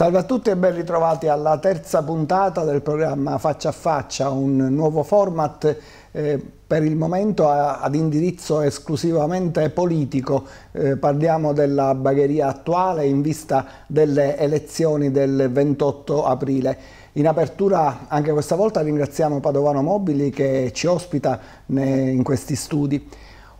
Salve a tutti e ben ritrovati alla terza puntata del programma Faccia a Faccia, un nuovo format eh, per il momento a, ad indirizzo esclusivamente politico. Eh, parliamo della bagheria attuale in vista delle elezioni del 28 aprile. In apertura anche questa volta ringraziamo Padovano Mobili che ci ospita in questi studi.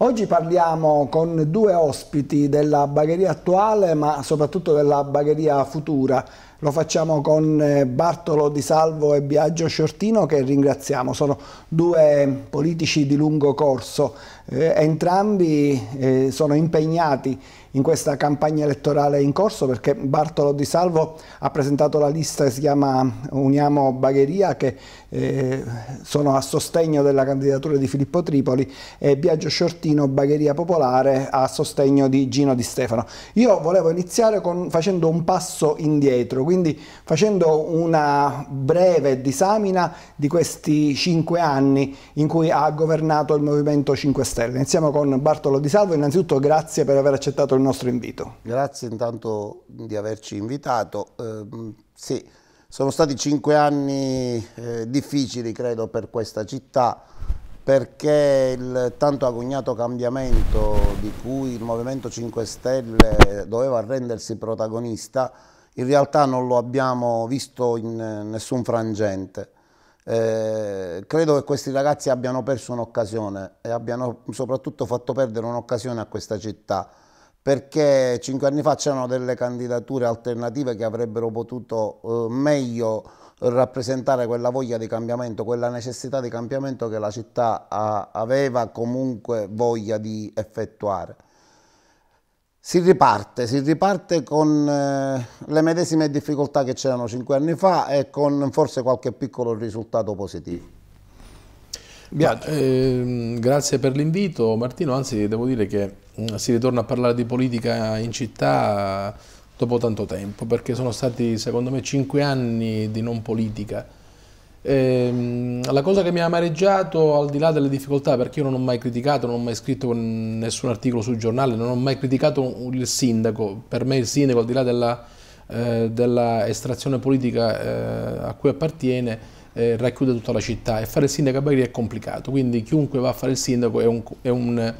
Oggi parliamo con due ospiti della bagheria attuale ma soprattutto della bagheria futura lo facciamo con eh, Bartolo Di Salvo e Biagio Sciortino che ringraziamo, sono due politici di lungo corso, eh, entrambi eh, sono impegnati in questa campagna elettorale in corso perché Bartolo Di Salvo ha presentato la lista che si chiama Uniamo Bagheria che eh, sono a sostegno della candidatura di Filippo Tripoli e Biagio Sciortino Bagheria Popolare a sostegno di Gino Di Stefano. Io volevo iniziare con, facendo un passo indietro, quindi facendo una breve disamina di questi cinque anni in cui ha governato il Movimento 5 Stelle. Iniziamo con Bartolo Di Salvo, innanzitutto grazie per aver accettato il nostro invito. Grazie intanto di averci invitato. Eh, sì, sono stati cinque anni eh, difficili credo per questa città perché il tanto agognato cambiamento di cui il Movimento 5 Stelle doveva rendersi protagonista in realtà non lo abbiamo visto in eh, nessun frangente. Eh, credo che questi ragazzi abbiano perso un'occasione e abbiano soprattutto fatto perdere un'occasione a questa città perché cinque anni fa c'erano delle candidature alternative che avrebbero potuto eh, meglio rappresentare quella voglia di cambiamento, quella necessità di cambiamento che la città ha, aveva comunque voglia di effettuare si riparte, si riparte con eh, le medesime difficoltà che c'erano cinque anni fa e con forse qualche piccolo risultato positivo. Bia, eh, grazie per l'invito Martino, anzi devo dire che mm, si ritorna a parlare di politica in città eh, dopo tanto tempo, perché sono stati secondo me cinque anni di non politica, Ehm, la cosa che mi ha amareggiato, al di là delle difficoltà, perché io non ho mai criticato, non ho mai scritto nessun articolo sul giornale, non ho mai criticato il sindaco, per me il sindaco, al di là della, eh, della estrazione politica eh, a cui appartiene, eh, racchiude tutta la città e fare il sindaco a Bagri è complicato, quindi chiunque va a fare il sindaco è un, è un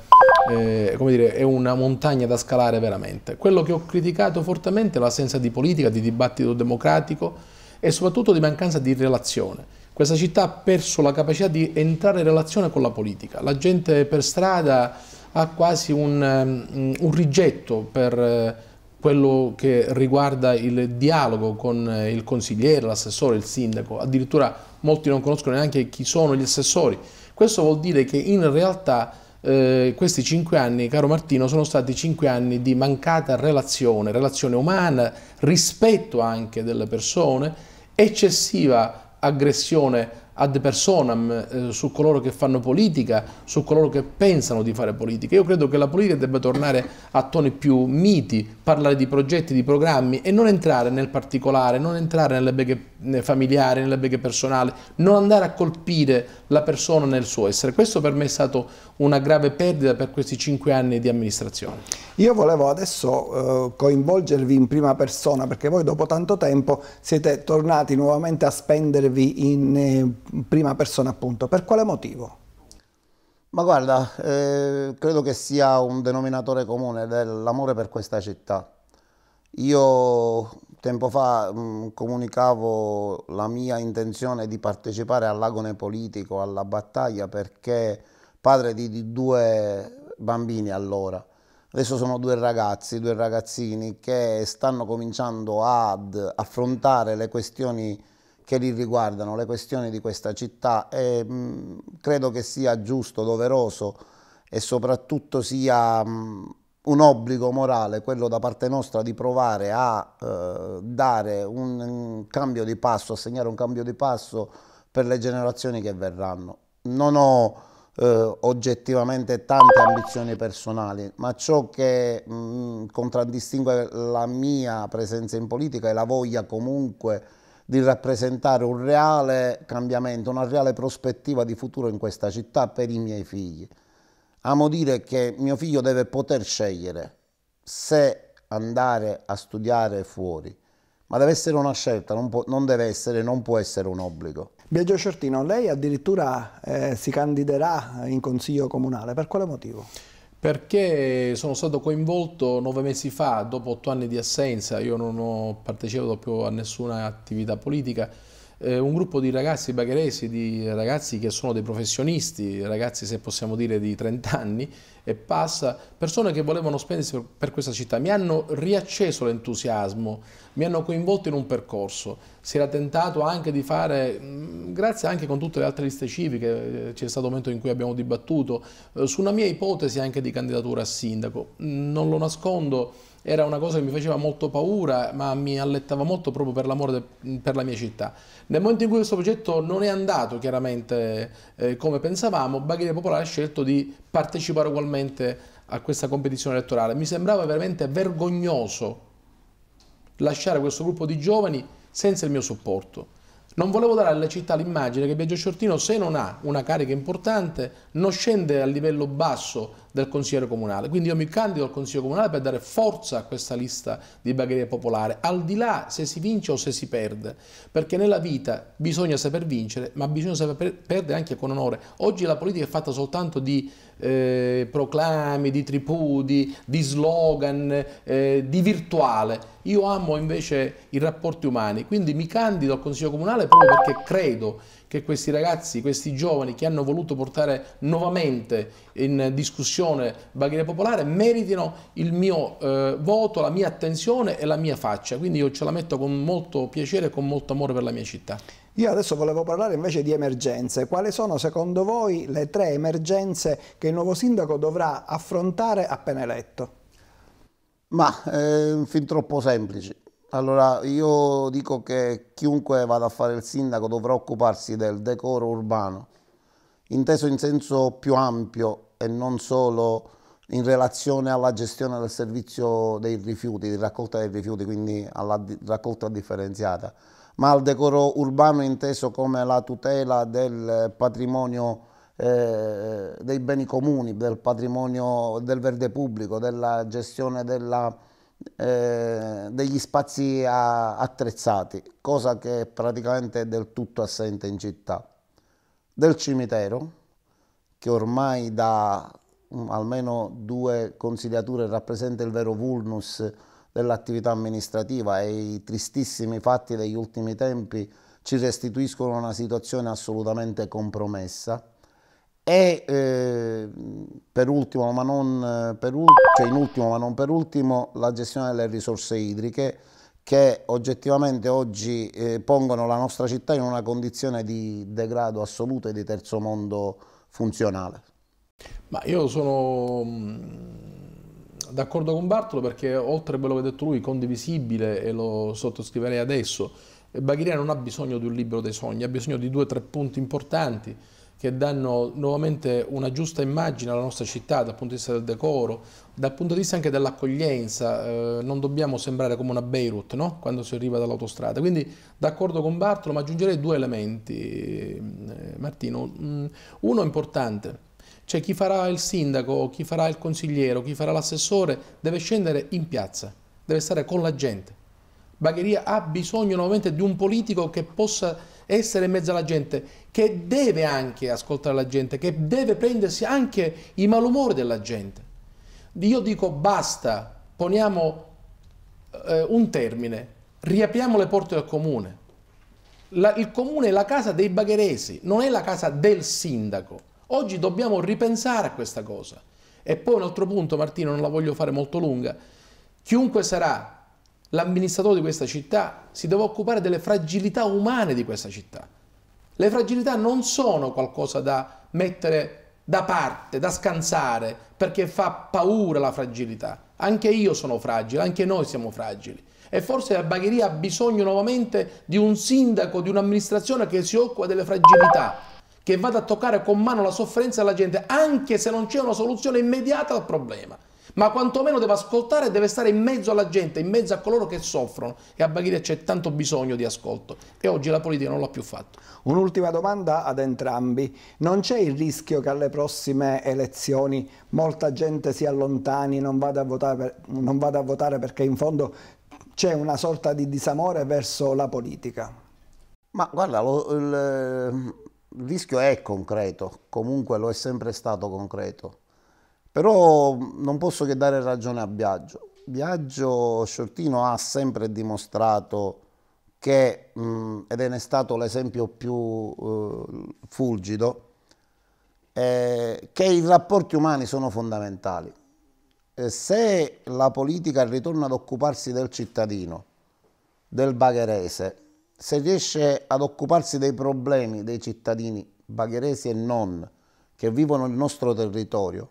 eh, come dire, è una montagna da scalare veramente. Quello che ho criticato fortemente è l'assenza di politica, di dibattito democratico, e soprattutto di mancanza di relazione. Questa città ha perso la capacità di entrare in relazione con la politica. La gente per strada ha quasi un, ehm, un rigetto per eh, quello che riguarda il dialogo con eh, il consigliere, l'assessore, il sindaco. Addirittura molti non conoscono neanche chi sono gli assessori. Questo vuol dire che in realtà eh, questi cinque anni, caro Martino, sono stati cinque anni di mancata relazione, relazione umana, rispetto anche delle persone, eccessiva aggressione ad personam eh, su coloro che fanno politica, su coloro che pensano di fare politica. Io credo che la politica debba tornare a toni più miti, parlare di progetti, di programmi e non entrare nel particolare, non entrare nelle beghe familiare, nell'abbigliamento personale, non andare a colpire la persona nel suo essere. Questo per me è stato una grave perdita per questi cinque anni di amministrazione. Io volevo adesso eh, coinvolgervi in prima persona perché voi dopo tanto tempo siete tornati nuovamente a spendervi in eh, prima persona appunto. Per quale motivo? Ma guarda, eh, credo che sia un denominatore comune dell'amore per questa città. Io tempo fa mh, mm, comunicavo la mia intenzione di partecipare all'agone politico, alla battaglia, perché padre di, di due bambini allora, adesso sono due ragazzi, due ragazzini che stanno cominciando ad affrontare le questioni che li riguardano, le questioni di questa città e mh, mm, credo che sia giusto, doveroso e soprattutto sia mh, mm, un obbligo morale, quello da parte nostra di provare a eh, dare un, cambio di passo, a segnare un cambio di passo per le generazioni che verranno. Non ho eh, oggettivamente tante ambizioni personali, ma ciò che mh, mm, contraddistingue la mia presenza in politica è la voglia comunque di rappresentare un reale cambiamento, una reale prospettiva di futuro in questa città per i miei figli amo dire che mio figlio deve poter scegliere se andare a studiare fuori, ma deve essere una scelta, non, può, non deve essere, non può essere un obbligo. Biagio Certino, lei addirittura eh, si candiderà in consiglio comunale, per quale motivo? Perché sono stato coinvolto nove mesi fa, dopo otto anni di assenza, io non ho partecipato più a nessuna attività politica, eh, un gruppo di ragazzi bagheresi, di ragazzi che sono dei professionisti, ragazzi se possiamo dire di 30 anni e passa, persone che volevano spendersi per, per questa città, mi hanno riacceso l'entusiasmo, mi hanno coinvolto in un percorso, si era tentato anche di fare, mm, grazie anche con tutte le altre liste civiche, eh, c'è stato un momento in cui abbiamo dibattuto, eh, su una mia ipotesi anche di candidatura a sindaco, mm, non lo nascondo, era una cosa che mi faceva molto paura, ma mi allettava molto proprio per l'amore per la mia città. Nel momento in cui questo progetto non è andato chiaramente eh, come pensavamo, Bagheria Popolare ha scelto di partecipare ugualmente a questa competizione elettorale. Mi sembrava veramente vergognoso lasciare questo gruppo di giovani senza il mio supporto. Non volevo dare alla città l'immagine che Biagio Sciortino, se non ha una carica importante, non scende a livello basso del consigliere comunale. Quindi io mi candido al consiglio comunale per dare forza a questa lista di bagheria popolare, al di là se si vince o se si perde, perché nella vita bisogna saper vincere, ma bisogna saper perdere anche con onore. Oggi la politica è fatta soltanto di eh, proclami, di tripudi, di slogan, eh, di virtuale. Io amo invece i rapporti umani, quindi mi candido al consiglio comunale proprio perché credo che questi ragazzi, questi giovani che hanno voluto portare nuovamente in discussione Baghiera Popolare meritino il mio eh, voto, la mia attenzione e la mia faccia, quindi io ce la metto con molto piacere e con molto amore per la mia città. Io adesso volevo parlare invece di emergenze. Quali sono secondo voi le tre emergenze che il nuovo sindaco dovrà affrontare appena eletto? Ma eh, fin troppo semplice. Allora, io dico che chiunque vada a fare il sindaco dovrà occuparsi del decoro urbano, inteso in senso più ampio e non solo in relazione alla gestione del servizio dei rifiuti, di raccolta dei rifiuti, quindi alla di raccolta differenziata, ma al decoro urbano inteso come la tutela del patrimonio eh, dei beni comuni, del patrimonio del verde pubblico, della gestione della eh, degli spazi a, attrezzati, cosa che praticamente è del tutto assente in città, del cimitero, che ormai da mm, almeno due consigliature rappresenta il vero vulnus dell'attività amministrativa e i tristissimi fatti degli ultimi tempi ci restituiscono una situazione assolutamente compromessa e eh, per ultimo, ma non eh, per ultimo, cioè in ultimo ma non per ultimo, la gestione delle risorse idriche che oggettivamente oggi eh, pongono la nostra città in una condizione di degrado assoluto e di terzo mondo funzionale. Ma io sono mm, d'accordo con Bartolo perché oltre a quello che ha detto lui, condivisibile e lo sottoscriverei adesso, Baghiria non ha bisogno di un libro dei sogni, ha bisogno di due o tre punti importanti che danno nuovamente una giusta immagine alla nostra città dal punto di vista del decoro, dal punto di vista anche dell'accoglienza, eh, non dobbiamo sembrare come una Beirut no? quando si arriva dall'autostrada. Quindi d'accordo con Bartolo, ma aggiungerei due elementi, eh, Martino. Mm, uno è importante, cioè chi farà il sindaco, chi farà il consigliere, chi farà l'assessore, deve scendere in piazza, deve stare con la gente. Bagheria ha bisogno nuovamente di un politico che possa essere in mezzo alla gente, che deve anche ascoltare la gente, che deve prendersi anche i malumori della gente. Io dico basta, poniamo eh, un termine, riapriamo le porte del comune. La, il comune è la casa dei bagheresi, non è la casa del sindaco. Oggi dobbiamo ripensare a questa cosa. E poi un altro punto, Martino, non la voglio fare molto lunga. Chiunque sarà l'amministratore di questa città si deve occupare delle fragilità umane di questa città. Le fragilità non sono qualcosa da mettere da parte, da scansare, perché fa paura la fragilità. Anche io sono fragile, anche noi siamo fragili. E forse la Bagheria ha bisogno nuovamente di un sindaco, di un'amministrazione che si occupa delle fragilità, che vada a toccare con mano la sofferenza della gente, anche se non c'è una soluzione immediata al problema ma quantomeno deve ascoltare e deve stare in mezzo alla gente, in mezzo a coloro che soffrono e a Bagheria c'è tanto bisogno di ascolto e oggi la politica non l'ha più fatto. Un'ultima domanda ad entrambi, non c'è il rischio che alle prossime elezioni molta gente si allontani, non vada a votare, per, vada a votare perché in fondo c'è una sorta di disamore verso la politica? Ma guarda, lo, il, eh, il rischio è concreto, comunque lo è sempre stato concreto però non posso che dare ragione a Biagio. Biagio Sciortino ha sempre dimostrato che, mh, ed è stato l'esempio più eh, fulgido, eh, che i rapporti umani sono fondamentali. se la politica ritorna ad occuparsi del cittadino, del bagherese, se riesce ad occuparsi dei problemi dei cittadini bagheresi e non, che vivono il nostro territorio,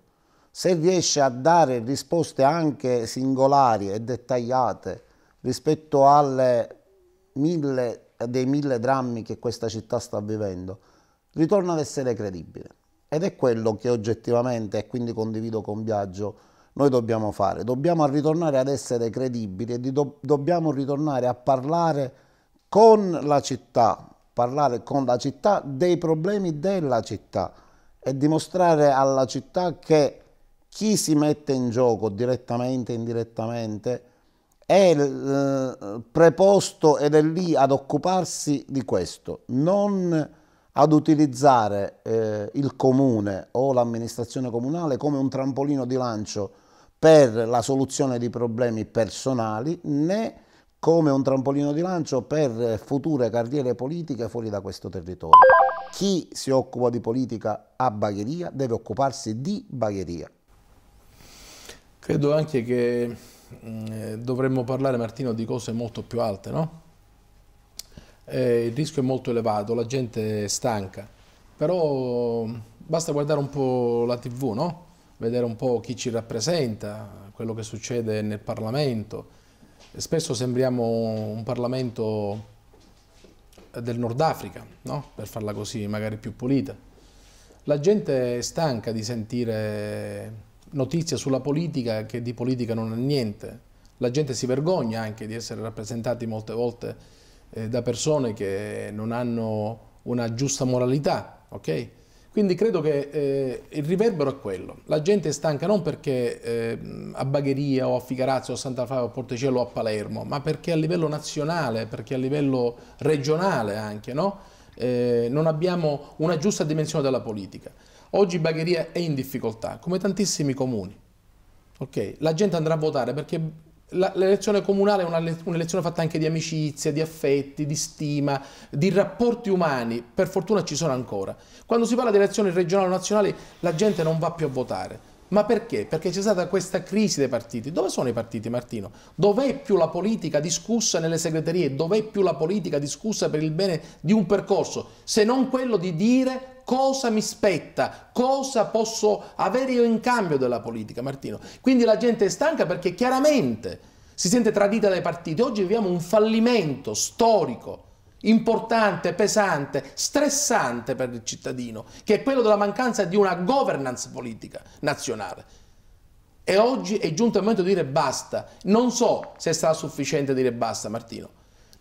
se riesce a dare risposte anche singolari e dettagliate rispetto alle mille, dei mille drammi che questa città sta vivendo, ritorna ad essere credibile. Ed è quello che oggettivamente, e quindi condivido con Biagio, noi dobbiamo fare. Dobbiamo ritornare ad essere credibili e do dobbiamo ritornare a parlare con la città, parlare con la città dei problemi della città e dimostrare alla città che chi si mette in gioco direttamente e indirettamente è eh, preposto ed è lì ad occuparsi di questo, non ad utilizzare eh, il comune o l'amministrazione comunale come un trampolino di lancio per la soluzione di problemi personali né come un trampolino di lancio per future carriere politiche fuori da questo territorio. Chi si occupa di politica a bagheria deve occuparsi di bagheria. Credo anche che mm, eh, dovremmo parlare, Martino, di cose molto più alte, no? Eh, il rischio è molto elevato, la gente è stanca, però mm, basta guardare un po' la tv, no? Vedere un po' chi ci rappresenta, quello che succede nel Parlamento. Spesso sembriamo un Parlamento del Nord Africa, no? per farla così, magari più pulita. La gente è stanca di sentire notizia sulla politica che di politica non ha niente. La gente si vergogna anche di essere rappresentati molte volte eh, da persone che non hanno una giusta moralità, okay? Quindi credo che eh, il riverbero è quello. La gente è stanca non perché eh, a Bagheria o a Figarazzo o a Santa Fava o a Porticello o a Palermo, ma perché a livello nazionale, perché a livello regionale anche, no? Eh, non abbiamo una giusta dimensione della politica. Oggi Bagheria è in difficoltà, come tantissimi comuni. Okay? La gente andrà a votare perché l'elezione comunale è una, un'elezione fatta anche di amicizia, di affetti, di stima, di rapporti umani. Per fortuna ci sono ancora. Quando si parla di elezioni regionali o nazionali, la gente non va più a votare ma perché? Perché c'è stata questa crisi dei partiti. Dove sono i partiti, Martino? Dov'è più la politica discussa nelle segreterie? Dov'è più la politica discussa per il bene di un percorso? Se non quello di dire cosa mi spetta, cosa posso avere io in cambio della politica, Martino. Quindi la gente è stanca perché chiaramente si sente tradita dai partiti. Oggi viviamo un fallimento storico importante, pesante, stressante per il cittadino, che è quello della mancanza di una governance politica nazionale. E oggi è giunto il momento di dire basta. Non so se sarà sufficiente dire basta, Martino.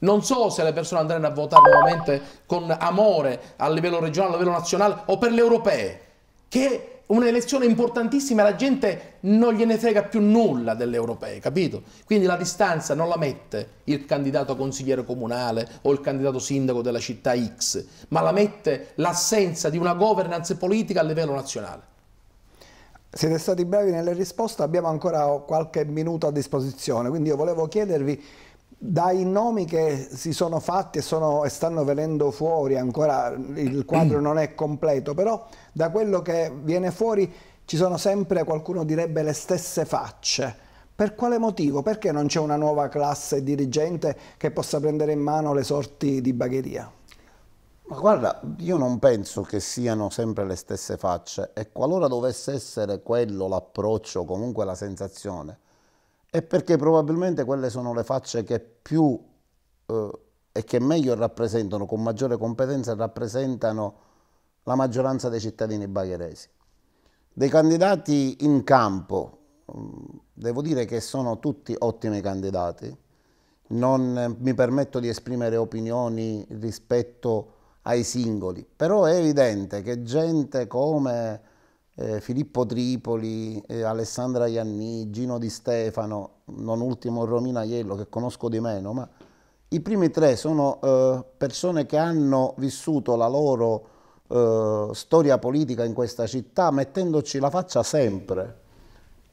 Non so se le persone andranno a votare nuovamente con amore a livello regionale, a livello nazionale o per le europee, che un'elezione importantissima, la gente non gliene frega più nulla delle europee, capito? Quindi la distanza non la mette il candidato consigliere comunale o il candidato sindaco della città X, ma la mette l'assenza di una governance politica a livello nazionale. Siete stati bravi nelle risposte, abbiamo ancora qualche minuto a disposizione, quindi io volevo chiedervi dai nomi che si sono fatti e, sono, e, stanno venendo fuori ancora il quadro non è completo però da quello che viene fuori ci sono sempre qualcuno direbbe le stesse facce per quale motivo? Perché non c'è una nuova classe dirigente che possa prendere in mano le sorti di Bagheria? Ma guarda, io non penso che siano sempre le stesse facce e qualora dovesse essere quello l'approccio, comunque la sensazione, è perché probabilmente quelle sono le facce che più eh, e che meglio rappresentano, con maggiore competenza rappresentano la maggioranza dei cittadini bagheresi. Dei candidati in campo, mm, devo dire che sono tutti ottimi candidati, non eh, mi permetto di esprimere opinioni rispetto ai singoli, però è evidente che gente come eh, Filippo Tripoli, eh, Alessandra Ianni, Gino Di Stefano, non ultimo Romina Iello che conosco di meno, ma i primi tre sono eh, persone che hanno vissuto la loro eh, storia politica in questa città mettendoci la faccia sempre.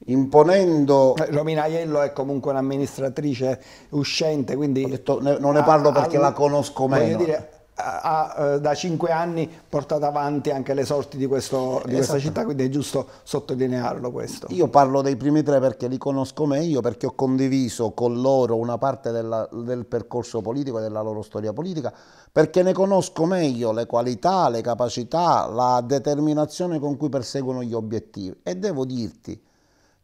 Imponendo. Romina Iello è comunque un'amministratrice uscente, quindi. Detto, ne, non ne parlo perché alla... la conosco meglio. Voglio dire, ha eh, da cinque anni portato avanti anche le sorti di, questo, di questa esatto. città, quindi è giusto sottolinearlo questo. Io parlo dei primi tre perché li conosco meglio, perché ho condiviso con loro una parte della, del percorso politico e della loro storia politica, perché ne conosco meglio le qualità, le capacità, la determinazione con cui perseguono gli obiettivi. E devo dirti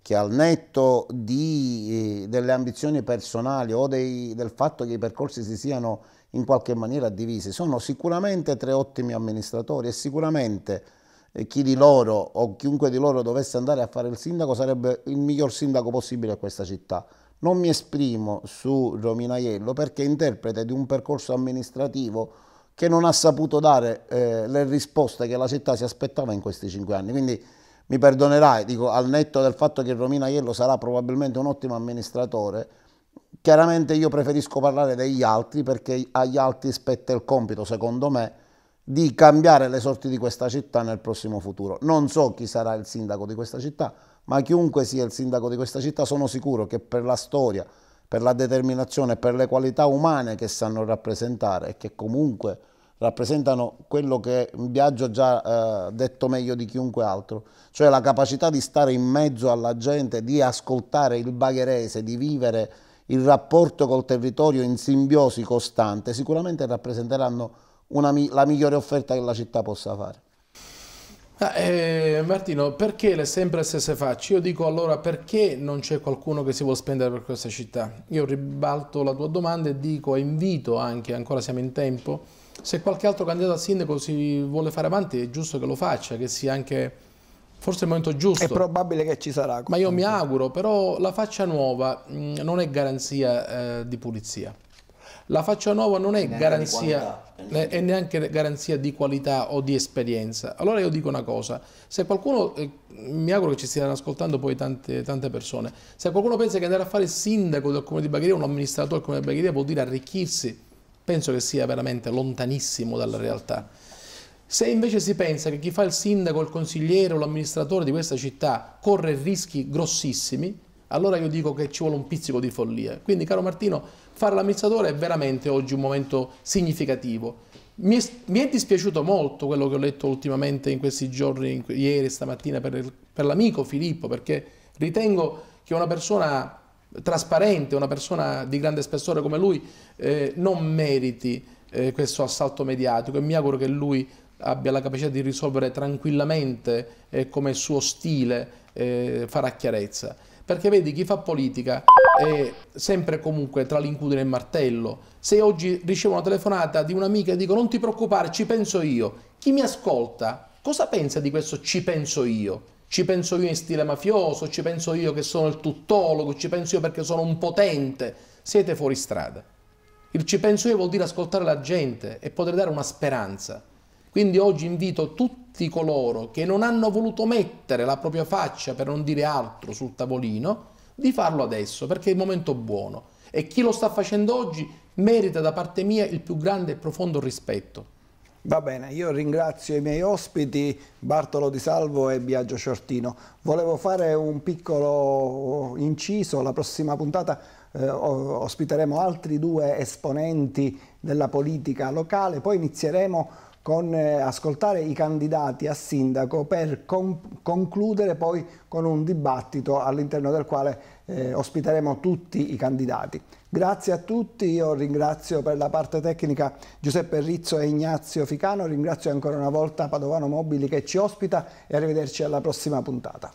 che al netto di, eh, delle ambizioni personali o dei, del fatto che i percorsi si siano in qualche maniera divisi, sono sicuramente tre ottimi amministratori e sicuramente eh, chi di loro o chiunque di loro dovesse andare a fare il sindaco sarebbe il miglior sindaco possibile a questa città. Non mi esprimo su Rominaiello perché è interprete di un percorso amministrativo che non ha saputo dare eh, le risposte che la città si aspettava in questi cinque anni. Quindi mi perdonerai, dico, al netto del fatto che Romina Iello sarà probabilmente un ottimo amministratore, Chiaramente io preferisco parlare degli altri perché agli altri spetta il compito, secondo me, di cambiare le sorti di questa città nel prossimo futuro. Non so chi sarà il sindaco di questa città, ma chiunque sia il sindaco di questa città sono sicuro che per la storia, per la determinazione, per le qualità umane che sanno rappresentare e che comunque rappresentano quello che Biagio ha già eh, detto meglio di chiunque altro, cioè la capacità di stare in mezzo alla gente, di ascoltare il bagherese, di vivere il rapporto col territorio in simbiosi costante, sicuramente rappresenteranno una, la migliore offerta che la città possa fare. Ah, eh, Martino, perché le sempre stesse facce? Io dico allora perché non c'è qualcuno che si vuole spendere per questa città? Io ribalto la tua domanda e dico, e invito anche, ancora siamo in tempo, se qualche altro candidato a sindaco si vuole fare avanti è giusto che lo faccia, che sia anche Forse è il momento giusto. È probabile che ci sarà. Ma io mi auguro, però la faccia nuova mm, non è garanzia eh, di pulizia. La faccia nuova non è neanche garanzia ne, neanche garanzia di qualità o di esperienza. Allora io dico una cosa, se qualcuno, eh, mi auguro che ci stiano ascoltando poi tante, tante, persone, se qualcuno pensa che andare a fare sindaco del comune di Bagheria, un amministratore del comune di Bagheria vuol dire arricchirsi, penso che sia veramente lontanissimo dalla realtà se invece si pensa che chi fa il sindaco, il consigliere o l'amministratore di questa città corre rischi grossissimi, allora io dico che ci vuole un pizzico di follia. Quindi, caro Martino, fare l'amministratore è veramente oggi un momento significativo. Mi è, mi è, dispiaciuto molto quello che ho letto ultimamente in questi giorni, in, ieri e stamattina, per, per l'amico Filippo, perché ritengo che una persona trasparente, una persona di grande spessore come lui, eh, non meriti eh, questo assalto mediatico e mi auguro che lui abbia la capacità di risolvere tranquillamente eh, come suo stile eh, farà chiarezza. Perché vedi, chi fa politica è sempre comunque tra l'incudine e il martello. Se oggi ricevo una telefonata di un'amica e dico non ti preoccupare, ci penso io, chi mi ascolta cosa pensa di questo ci penso io? Ci penso io in stile mafioso, ci penso io che sono il tuttologo, ci penso io perché sono un potente. Siete fuori strada. Il ci penso io vuol dire ascoltare la gente e poter dare una speranza. Quindi oggi invito tutti coloro che non hanno voluto mettere la propria faccia per non dire altro sul tavolino, di farlo adesso perché è il momento buono e chi lo sta facendo oggi merita da parte mia il più grande e profondo rispetto. Va bene, io ringrazio i miei ospiti Bartolo Di Salvo e Biagio Ciortino. Volevo fare un piccolo inciso, la prossima puntata eh, ospiteremo altri due esponenti della politica locale, poi inizieremo con eh, ascoltare i candidati a sindaco per con, concludere poi con un dibattito all'interno del quale eh, ospiteremo tutti i candidati. Grazie a tutti, io ringrazio per la parte tecnica Giuseppe Rizzo e Ignazio Ficano, ringrazio ancora una volta Padovano Mobili che ci ospita e arrivederci alla prossima puntata.